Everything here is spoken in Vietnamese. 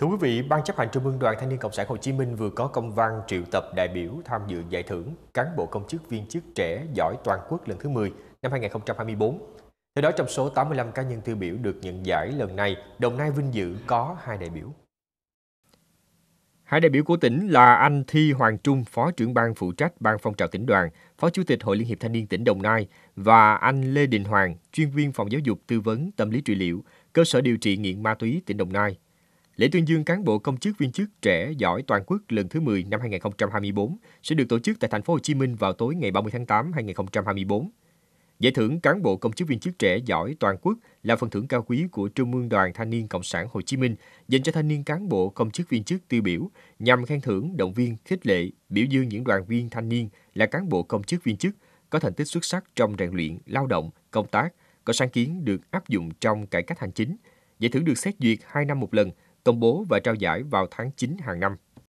Thưa quý vị, Ban chấp hành Trung ương Đoàn Thanh niên Cộng sản Hồ Chí Minh vừa có công văn triệu tập đại biểu tham dự giải thưởng cán bộ công chức viên chức trẻ giỏi toàn quốc lần thứ 10 năm 2024. Theo đó, trong số 85 cá nhân tiêu biểu được nhận giải lần này, Đồng Nai vinh dự có hai đại biểu. Hai đại biểu của tỉnh là anh Thi Hoàng Trung, Phó trưởng ban phụ trách Ban phong trào tỉnh đoàn, Phó Chủ tịch Hội Liên hiệp Thanh niên tỉnh Đồng Nai và anh Lê Đình Hoàng, chuyên viên phòng giáo dục tư vấn tâm lý trị liệu, cơ sở điều trị nghiện ma túy tỉnh Đồng Nai. Lễ tuyên dương cán bộ công chức viên chức trẻ giỏi toàn quốc lần thứ 10 năm 2024 sẽ được tổ chức tại thành phố Hồ Chí Minh vào tối ngày 30 tháng 8 2024. Giải thưởng cán bộ công chức viên chức trẻ giỏi toàn quốc là phần thưởng cao quý của Trung ương Đoàn Thanh niên Cộng sản Hồ Chí Minh dành cho thanh niên cán bộ công chức viên chức tiêu biểu nhằm khen thưởng, động viên, khích lệ, biểu dương những đoàn viên thanh niên là cán bộ công chức viên chức có thành tích xuất sắc trong rèn luyện, lao động, công tác, có sáng kiến được áp dụng trong cải cách hành chính. Giải thưởng được xét duyệt 2 năm một lần – công bố và trao giải vào tháng 9 hàng năm.